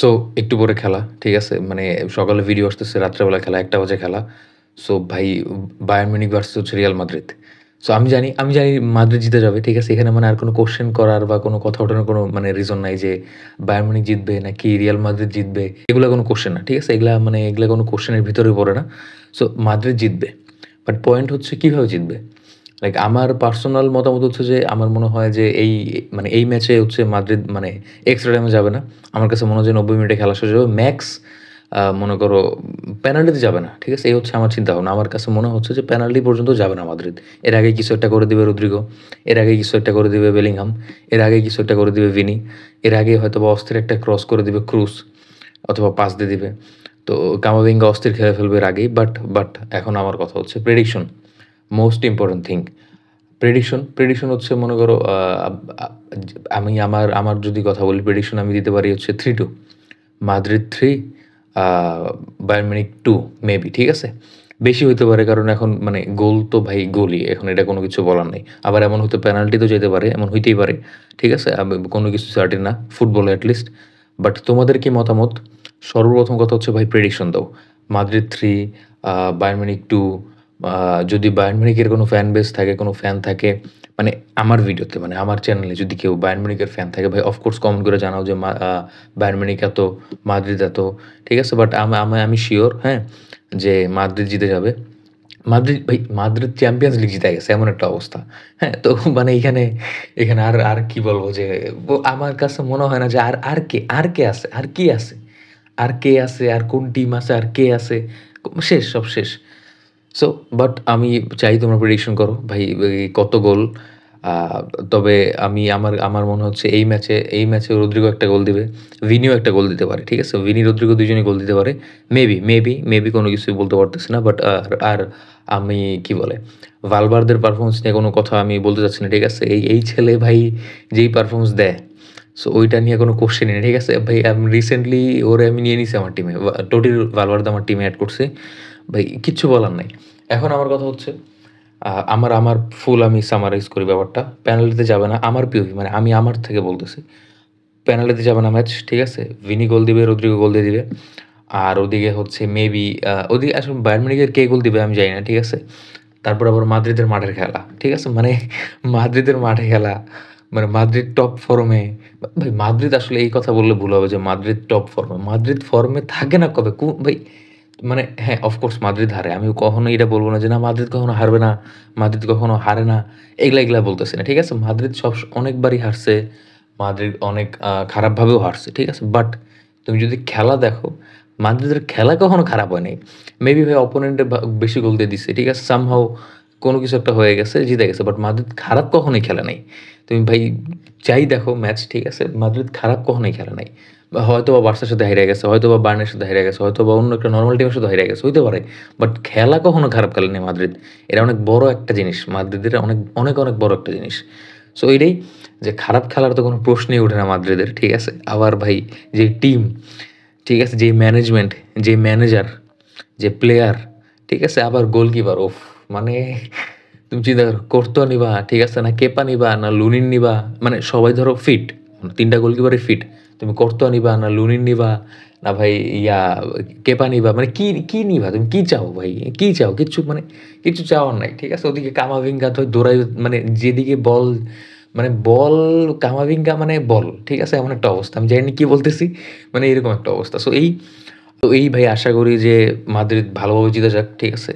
so একটু পরে খেলা ঠিক আছে মানে সকালে ভিডিও আসতেছে রাত্রেবেলা খেলা একটা বাজে খেলা সো ভাই বায়ার মিউনিক ভার্সেস হচ্ছে রিয়াল মাদ্রিদ সো আমি জানি আমি জানি মাদ্রিদ জিতে যাবে ঠিক আছে এখানে মানে আর কোনো কোশ্চেন করার বা কোনো কথা ওঠানোর কোনো মানে রিজন নাই যে বায়ার মিউনিক জিতবে নাকি রিয়াল মাদ্রিদ জিতবে এগুলো কোনো কোশ্চেন না ঠিক আছে এগুলা মানে এগুলো কোনো কোশ্চেনের ভিতরে পড়ে না সো মাদ্রিদ জিতবে বাট পয়েন্ট হচ্ছে কীভাবে জিতবে লাইক আমার পার্সোনাল মতামত হচ্ছে যে আমার মনে হয় যে এই মানে এই ম্যাচে হচ্ছে মাদ্রিদ মানে এক্সট্রা টাইমে যাবে না আমার কাছে মনে হয় যে নব্বই মিনিটে খেলা শেষ হবে ম্যাক্স মনে করো পেনাল্টিতে যাবে না ঠিক আছে এই হচ্ছে আমার চিন্তা ভাবনা আমার কাছে মনে হচ্ছে যে পেনাল্টি পর্যন্ত যাবে না মাদ্রিদ এর আগে কিছু একটা করে দিবে রুদ্রিগো এর আগে কিছু একটা করে দিবে বেলিংহাম এর আগে কিছু একটা করে দিবে ভিনি এর আগে হয়তো বা অস্থির একটা ক্রস করে দিবে ক্রুজ অথবা পাস দিয়ে দিবে তো কামাবিঙ্গা অস্থির খেলে ফেলবে এর আগেই বাট বাট এখন আমার কথা হচ্ছে prediction most important thing prediction prediction হচ্ছে মনে করো আমি আমার আমার যদি কথা বলি প্রেডিকশন আমি দিতে পারি হচ্ছে three two Madrid three Bayern Munich two maybe ঠিক আছে বেশি হইতে পারে কারণ এখন মানে গোল তো ভাই গোলই এখন এটা কোনো কিছু বলার নেই আবার এমন হতে পেনাল্টি তো যেতে পারে এমন হইতেই পারে ঠিক আছে কোনো কিছু সার্টি না ফুটবল অ্যাটলিস্ট বাট তোমাদের কি মতামত সর্বপ্রথম কথা হচ্ছে ভাই প্রেডিকশন দাও মাদ্রিদ থ্রি বায়োমিনিক টু যদি বায়ার্ন মিনিকের কোনো ফ্যান বেস থাকে কোনো ফ্যান থাকে মানে আমার ভিডিওতে মানে আমার চ্যানেলে যদি কেউ বায়ার্ন ফ্যান থাকে ভাই অফকোর্স কমেন্ট করে জানাও যে বায়ার্ন মিউনিক এত মাদ্রিদ এত ঠিক আছে বাট আমি আমি শিওর হ্যাঁ যে মাদ্রিদ জিতে যাবে মাদ্রিদ ভাই মাদ্রিদ চ্যাম্পিয়ন্স লিগ জিতে গেছে এমন একটা অবস্থা হ্যাঁ তো মানে এখানে এখানে আর আর কি বলবো যে আমার কাছে মনে হয় না যে আর আর কে আর কে আছে আর কি আছে আর কে আছে আর কোন টিম আছে আর কে আছে শেষ সব শেষ সো বাট আমি চাই তোমরা প্রেডিকশন করো ভাই কত গোল তবে আমি আমার আমার মনে হচ্ছে এই ম্যাচে এই ম্যাচে রদ্রিগো একটা গোল দিবে ভিনিও একটা গোল দিতে পারে ঠিক আছে ভিনি রদ্রিগো দুজনে গোল দিতে পারে মেবি মেবি মেবি কোনো কিছু বলতে পারতেছি না বাট আর আমি কি বলে ভালবারদের পারফরমেন্স নিয়ে কোনো কথা আমি বলতে চাচ্ছি না ঠিক আছে এই এই ছেলে ভাই যেই পারফরমেন্স দেয় সো ওইটা নিয়ে কোনো কোশ্চেন নেই ঠিক আছে ভাই আমি রিসেন্টলি ওরে আমি নিয়ে নিছি আমার টিমে টোটিল ভালবারদা আমার টিমে অ্যাড করছি ভাই কিচ্ছু বলার নাই এখন আমার কথা হচ্ছে আমার আমার ফুল আমি সামারাইজ করি ব্যাপারটা প্যানেলটিতে যাবে না আমার পিওভি মানে আমি আমার থেকে বলতেছি পেনাল্টিতে যাবে না ম্যাচ ঠিক আছে ভিনি গোল দিবে রদ্রিগো গোল দিয়ে দিবে আর ওদিকে হচ্ছে মেবি ওদিকে আসলে বায়োমিনিকের কে গোল দিবে আমি জানি না ঠিক আছে তারপর আবার মাদ্রিদের মাঠের খেলা ঠিক আছে মানে মাদ্রিদের মাঠে খেলা মানে মাদ্রিদ টপ ফর্মে ভাই মাদ্রিদ আসলে এই কথা বললে ভুল হবে যে মাদ্রিদ টপ ফর্মে মাদ্রিদ ফর্মে থাকে না কবে কু ভাই মানে হ্যাঁ অফকোর্স মাদ্রিদ হারে আমি কখনো এটা বলবো না যে না মাদ্রিদ কখনো হারবে না মাদ্রিদ কখনো হারে না এগুলা এগুলা বলতেছে না ঠিক আছে মাদ্রিদ সব অনেকবারই হারছে মাদ্রিদ অনেক খারাপভাবেও হারছে ঠিক আছে বাট তুমি যদি খেলা দেখো মাদ্রিদের খেলা কখনো খারাপ হয় নাই মেবি ভাই অপোনেন্টে বেশি গোল দিয়ে দিচ্ছে ঠিক আছে সামহাও কোনো কিছু একটা হয়ে গেছে জিতে গেছে বাট মাদ্রিদ খারাপ কখনোই খেলে নাই তুমি ভাই যাই দেখো ম্যাচ ঠিক আছে মাদ্রিদ খারাপ কখনোই খেলে নাই হয়তো বা বার্সার সাথে হেরে গেছে হয়তো বা বার্নের সাথে হেরে গেছে হয়তো বা অন্য একটা নর্মাল টিমের সাথে হেরে গেছে হইতে পারে বাট খেলা কখনো খারাপ খেলেনি মাদ্রিদ এটা অনেক বড় একটা জিনিস মাদ্রিদের অনেক অনেক অনেক বড় একটা জিনিস সো এটাই যে খারাপ খেলার তো কোনো প্রশ্নই ওঠে না মাদ্রিদের ঠিক আছে আবার ভাই যে টিম ঠিক আছে যে ম্যানেজমেন্ট যে ম্যানেজার যে প্লেয়ার ঠিক আছে আবার গোলকিপার ওফ মানে তুমি চিন্তা করো করতো নিবা ঠিক আছে না কেপা নিবা না লুনিন নিবা মানে সবাই ধরো ফিট মানে তিনটা গোলকিপারই ফিট তুমি কর্তা নিবা না লুনিন নিবা না ভাই ইয়া কেপা নিবা মানে কি কি নিবা তুমি কি চাও ভাই কি চাও কিচ্ছু মানে কিচ্ছু চাওয়ার নাই ঠিক আছে ওদিকে কামাভিঙ্গা তো দৌড়াই মানে যেদিকে বল মানে বল কামাভিঙ্গা মানে বল ঠিক আছে এমন একটা অবস্থা আমি জানি কি বলতেছি মানে এরকম একটা অবস্থা সো এই তো এই ভাই আশা করি যে মাদ্রিদ ভালোভাবে জিতে যাক ঠিক আছে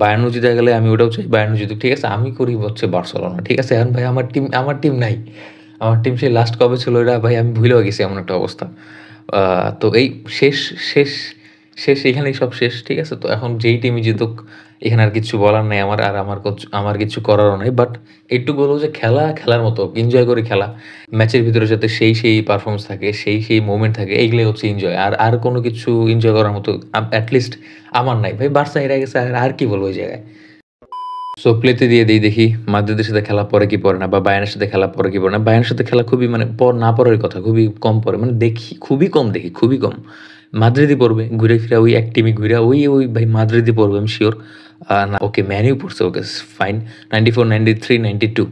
বায়ানো জিতে গেলে আমি ওটাও চাই বায়ানো জিতুক ঠিক আছে আমি করি হচ্ছে বার্সেলোনা ঠিক আছে এখন ভাই আমার টিম আমার টিম নাই আমার টিম সেই লাস্ট কবে ছিল এটা ভাই আমি ভুলেও গেছি এমন একটা অবস্থা তো এই শেষ শেষ শেষ এখানেই সব শেষ ঠিক আছে তো এখন যেই টিমই জিতুক এখানে আর কিছু বলার নেই আমার আর আমার আমার কিছু করারও নেই বাট এইটুকু বলবো যে খেলা খেলার মতো এনজয় করে খেলা ম্যাচের ভিতরে যাতে সেই সেই পারফরমেন্স থাকে সেই সেই মুভমেন্ট থাকে এইগুলোই হচ্ছে এনজয় আর আর কোনো কিছু এনজয় করার মতো অ্যাটলিস্ট আমার নাই ভাই বার্সা হেরে গেছে আর আর কি বলবো ওই জায়গায় সো প্লেতে দিয়ে দিই দেখি মাদ্রিদের সাথে খেলা পরে কি পরে না বা বায়ানের সাথে খেলা পরে কি পরে না বায়ানের সাথে খেলা খুবই মানে পর না পরের কথা খুবই কম পরে মানে দেখি খুবই কম দেখি খুবই কম মাদ্রিদি পড়বে ঘুরে ফিরা ওই এক টিমে ঘুরে ওই ওই ভাই মাদ্রিদি পড়বে আমি শিওর না ওকে ম্যানিউ পড়ছে okay fine ninety four ninety three ninety two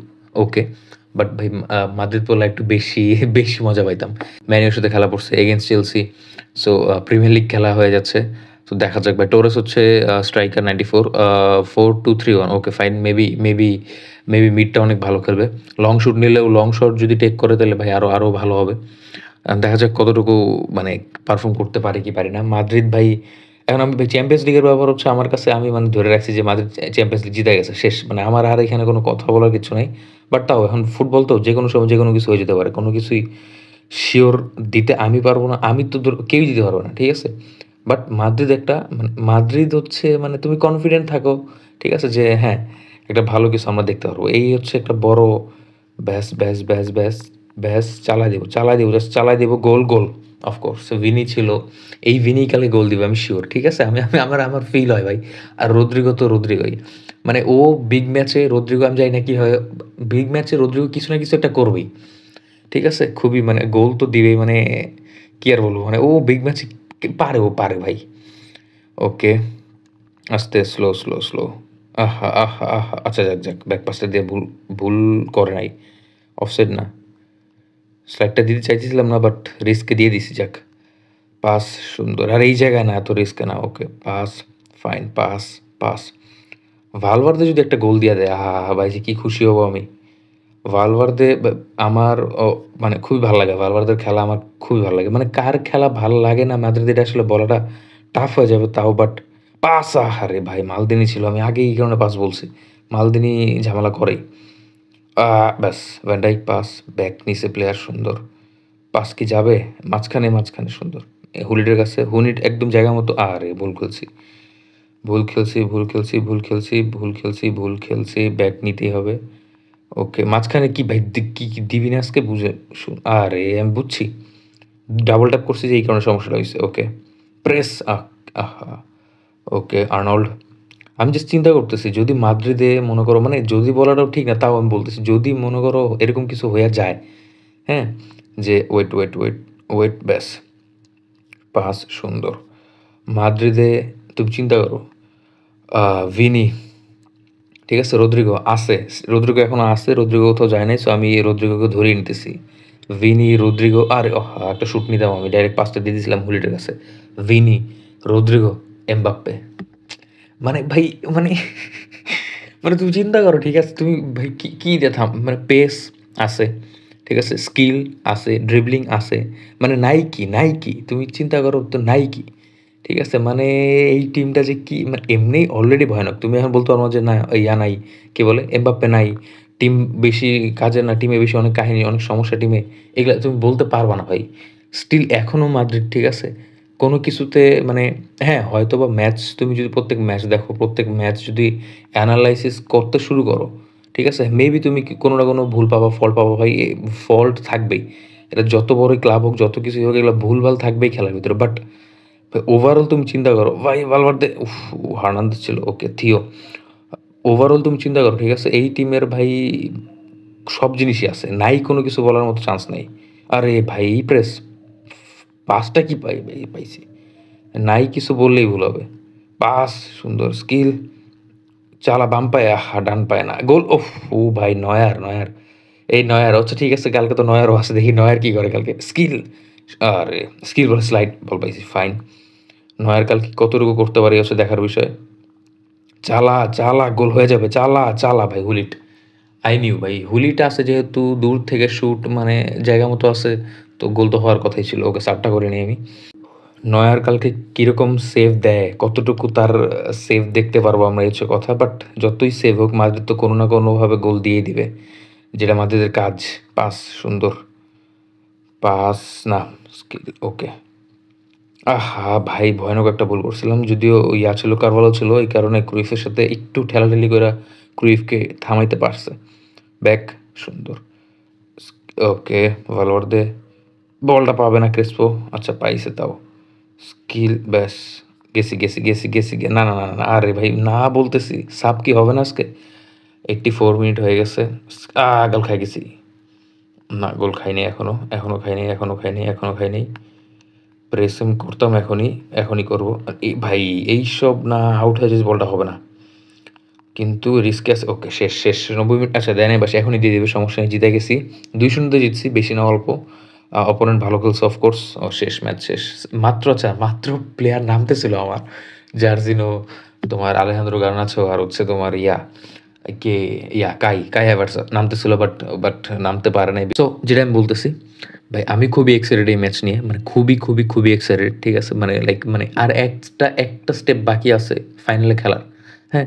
okay but ভাই মাদ্রিদ পড়লে একটু বেশি বেশি মজা পাইতাম ম্যানিউর সাথে খেলা পড়ছে against Chelsea so Premier League খেলা হয়ে যাচ্ছে তো দেখা যাক ভাই টোরেস হচ্ছে striker ninety four four two three one okay fine maybe maybe maybe মিডটা অনেক ভালো খেলবে লং শুট নিলেও লং শট যদি টেক করে তাহলে ভাই আরও আরও ভালো হবে দেখা যাক কতটুকু মানে পারফর্ম করতে পারে কি পারি না মাদ্রিদ ভাই এখন আমি চ্যাম্পিয়ন্স লিগের ব্যাপার হচ্ছে আমার কাছে আমি মানে ধরে রাখছি যে মাদ্রিদ চ্যাম্পিয়ন্স লিগ জিতে গেছে শেষ মানে আমার আর এখানে কোনো কথা বলার কিছু নেই বাট তাও এখন ফুটবল তো যে কোনো সময় যে কোনো কিছু হয়ে যেতে পারে কোনো কিছুই শিওর দিতে আমি পারবো না আমি তো কেউই দিতে পারবো না ঠিক আছে বাট মাদ্রিদ একটা মানে মাদ্রিদ হচ্ছে মানে তুমি কনফিডেন্ট থাকো ঠিক আছে যে হ্যাঁ একটা ভালো কিছু আমরা দেখতে পারবো এই হচ্ছে একটা বড় ব্যাস ব্যাস ব্যাস ব্যাস ব্যাস চালাই দেবো চালাই দেবো জাস্ট চালাই দেবো গোল গোল অফকোর্স ভিনি ছিল এই ভিনি কালে গোল দিবে আমি শিওর ঠিক আছে আমি আমি আমার আমার ফিল হয় ভাই আর রদ্রিগো তো রদ্রিগোই মানে ও বিগ ম্যাচে রদ্রিগো আমি জানি না কী হয় বিগ ম্যাচে রদ্রিগো কিছু না কিছু একটা করবেই ঠিক আছে খুবই মানে গোল তো দিবেই মানে কি আর বলবো মানে ও বিগ ম্যাচে পারে ও পারে ভাই ওকে আস্তে স্লো স্লো স্লো আহা আহা আহা আচ্ছা যাক যাক ব্যাকপাসটা দিয়ে ভুল ভুল করে নাই অফসেট না স্লাইডটা দিতে চাইতেছিলাম না বাট রিস্কে দিয়ে দিছি যাক পাস সুন্দর আর এই জায়গায় না এত রিস্ক না okay pass fine pass pass Valverde যদি একটা গোল দিয়ে দেয় আহা ভাই যে কী খুশি হবো আমি ভালভার্দে আমার মানে খুবই ভালো লাগে ভালভার্দের খেলা আমার খুবই ভালো লাগে মানে কার খেলা ভালো লাগে না মাদ্রিদ এটা আসলে বলাটা টাফ হয়ে যাবে তাও বাট পাস আহারে ভাই মালদিনী ছিল আমি আগেই এই কারণে পাস বলছি মালদিনী ঝামেলা করেই ব্যাস ভ্যান্ডাইক পাস ব্যাক নিচে প্লেয়ার সুন্দর পাস কি যাবে মাঝখানে মাঝখানে সুন্দর হুলিডের কাছে হুনিট একদম জায়গা মতো আরে ভুল খেলছি ভুল খেলছি ভুল খেলছি ভুল খেলছি ভুল খেলছি ভুল খেলছি ব্যাক নিতেই হবে ওকে মাঝখানে কি ভাই কি দিবি না আজকে বুঝে আরে আমি বুঝছি ডাবল ট্যাপ করছি যে এই কারণে সমস্যাটা হয়েছে ওকে প্রেস আহা ওকে আর্নল্ড আমি জাস্ট চিন্তা করতেছি যদি মাদ্রিদে মনে করো মানে যদি বলাটাও ঠিক না তাও আমি বলতেছি যদি মনে করো এরকম কিছু হয়ে যায় হ্যাঁ যে ওয়েট ওয়েট ওয়েট ওয়েট ব্যাস পাস সুন্দর মাদ্রিদে তুমি চিন্তা করো ভিনি ঠিক আছে রদ্রিগো আছে রদ্রিগো এখনও আছে রদ্রিগো কোথাও যায় নাই সো আমি এই রদ্রিগোকে ধরিয়ে নিতেছি ভিনি রদ্রিগো আর একটা শ্যুট নিতাম আমি ডাইরেক্ট পাঁচটা দিয়ে দিয়েছিলাম হুলিটের কাছে ভিনি রদ্রিগো এমবাপ্পে মানে ভাই মানে মানে তুমি চিন্তা করো ঠিক আছে তুমি ভাই কী কী দিয়ে থাম মানে পেস আছে ঠিক আছে স্কিল আছে ড্রিবলিং আছে মানে নাই কি নাই কি তুমি চিন্তা করো তো নাই কি ঠিক আছে মানে এই টিমটা যে কি মানে এমনি অলরেডি ভয়ানক তুমি এখন বলতে পারো যে না ইয়া নাই কী বলে এমবাপ্পে নাই টিম বেশি কাজে না টিমে বেশি অনেক কাহিনী অনেক সমস্যা টিমে এগুলো তুমি বলতে পারবা না ভাই স্টিল এখনও মাদ্রিদ ঠিক আছে কোনো কিছুতে মানে হ্যাঁ হয়তো বা ম্যাচ তুমি যদি প্রত্যেক ম্যাচ দেখো প্রত্যেক ম্যাচ যদি অ্যানালাইসিস করতে শুরু করো ঠিক আছে মেবি তুমি কোনো না কোনো ভুল পাবা ফল পাবা ভাই ফল্ট থাকবেই এটা যত বড়ই ক্লাব হোক যত কিছুই হোক এগুলো ভুলভাল থাকবেই খেলার ভিতরে বাট ওভারঅল তুমি চিন্তা করো ভাই ভালভার্দে উফ হার্নান্দেজ ছিল ওকে থিও ওভারঅল তুমি চিন্তা করো ঠিক আছে এই টিমের ভাই সব জিনিসই আছে নাই কোনো কিছু বলার মতো চান্স নাই আরে ভাই প্রেস পাসটা কি পাই পাইছি নাই কিছু বললেই ভুল হবে পাস সুন্দর স্কিল চালা বাম পায় আহা ডান পায় না গোল ও ও ভাই নয়ার নয়ার এই নয়ার আচ্ছা ঠিক আছে কালকে তো নয়ারও আছে দেখি নয়ার কি করে কালকে স্কিল আর স্কিল বলে স্লাইড বল পাইছি ফাইন নয়ের কাল কি কতটুকু করতে পারি হচ্ছে দেখার বিষয় চালা চালা গোল হয়ে যাবে চালা চালা ভাই হুলিট আই নিউ ভাই হুলিটা আছে যেহেতু দূর থেকে শ্যুট মানে জায়গা মতো আছে তো গোল তো হওয়ার কথাই ছিল ওকে চারটা করে নিই আমি নয়ার কালকে কীরকম সেভ দেয় কতটুকু তার সেভ দেখতে পারবো আমরা হচ্ছে কথা বাট যতই সেভ হোক মাদ্রিদ তো কোনো না কোনোভাবে গোল দিয়ে দিবে যেটা মাদ্রিদের কাজ পাস সুন্দর পাস না ওকে আহা ভাই ভয়ানক একটা ভুল করছিলাম যদিও ইয়া ছিল কারবালো ছিল এই কারণে ক্রুইফের সাথে একটু ঠেলাঠেলি করে ক্রুইফকে থামাইতে পারছে ব্যাক সুন্দর ওকে দে বলটা পাবে না ক্রেসপো আচ্ছা পাইছে তাও স্কিল ব্যাস গেছি গেছি গেছি গেছি না না না না আরে ভাই না বলতেছি সাপ কি হবে না আজকে এইট্টি ফোর মিনিট হয়ে গেছে আগাল খাই গেছি না গোল খাইনি এখনও এখনও খাইনি এখনও খাইনি এখনও খাইনি প্রেস করতাম এখনই এখনই করব এই ভাই এই সব না আউট হয়ে যাচ্ছে বলটা হবে না কিন্তু রিস্ক আছে ওকে শেষ শেষ নব্বই মিনিট আচ্ছা দেয় বাসে এখনই দিয়ে দেবে সমস্যা নেই জিতে গেছি দুই শূন্যতে জিতছি বেশি না অল্প অপোনেন্ট ভালো খেলছে অফকোর্স ও শেষ ম্যাচ শেষ মাত্র আচ্ছা মাত্র প্লেয়ার ছিল আমার জার্জিনো তোমার গান আছো আর হচ্ছে তোমার ইয়া কে ইয়া কাই কাই হ্যাভার্স ছিল বাট বাট নামতে পারে নাই সো যেটা আমি বলতেছি ভাই আমি খুবই এক্সাইটেড এই ম্যাচ নিয়ে মানে খুবই খুবই খুবই এক্সাইটেড ঠিক আছে মানে লাইক মানে আর একটা একটা স্টেপ বাকি আছে ফাইনালে খেলার হ্যাঁ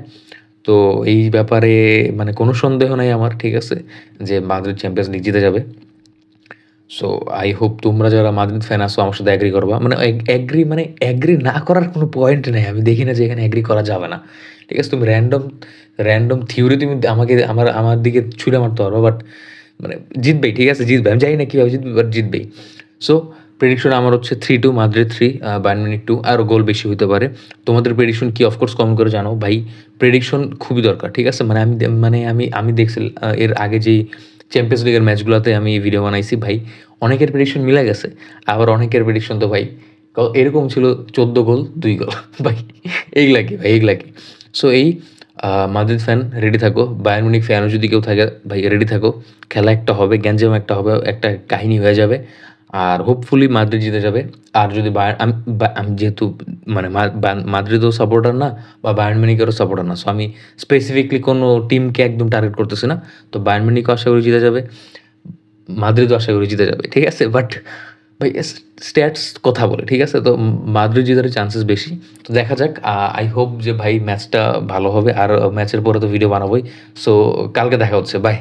তো এই ব্যাপারে মানে কোনো সন্দেহ নাই আমার ঠিক আছে যে মাদ্রিদ চ্যাম্পিয়ন্স লিগ জিতে যাবে সো আই হোপ তোমরা যারা মাদ্রিদ ফ্যান আসো আমার সাথে অ্যাগ্রি করবা মানে অ্যাগ্রি মানে অ্যাগ্রি না করার কোনো পয়েন্ট নেই আমি দেখি না যে এখানে অ্যাগ্রি করা যাবে না ঠিক আছে তুমি র্যান্ডম র্যান্ডম থিওরি তুমি আমাকে আমার আমার দিকে ছুঁড়ে মারতে পারবো বাট মানে জিতবেই ঠিক আছে জিতবে আমি জানি না কীভাবে জিতবে বাট জিতবেই সো প্রেডিকশন আমার হচ্ছে three two Madrid three Bayern Munich two আরও গোল বেশি হতে পারে তোমাদের প্রেডিকশন কি অফকোর্স কম করে জানো ভাই প্রেডিকশন খুবই দরকার ঠিক আছে মানে আমি মানে আমি আমি দেখছিলাম এর আগে যেই চ্যাম্পিয়ন্স লিগের ম্যাচগুলোতে আমি ভিডিও বানাইছি ভাই অনেকের প্রেডিকশন মিলে গেছে আবার অনেকের প্রেডিকশন তো ভাই এরকম ছিল চোদ্দো গোল দুই গোল ভাই এইগুলা কি ভাই এইগুলা কি সো এই মাদ্রিদ ফ্যান রেডি থাকো বায়ার ফ্যানও যদি কেউ থাকে ভাই রেডি থাকো খেলা একটা হবে গ্যাঞ্জাম একটা হবে একটা কাহিনী হয়ে যাবে আর হোপফুলি মাদ্রিদ জিতে যাবে আর যদি বায়ার আমি যেহেতু মানে মাদ্রিদও সাপোর্টার না বা বায়ার সাপোর্টার না সো আমি স্পেসিফিকলি কোনো টিমকে একদম টার্গেট করতেছি না তো বায়ার আশা করি জিতে যাবে মাদ্রিদও আশা করি জিতে যাবে ঠিক আছে বাট ভাই স্ট্যাটস কথা বলে ঠিক আছে তো মাদ্রিদ চান্সেস বেশি তো দেখা যাক আই হোপ যে ভাই ম্যাচটা ভালো হবে আর ম্যাচের পরে তো ভিডিও বানাবোই সো কালকে দেখা হচ্ছে বাই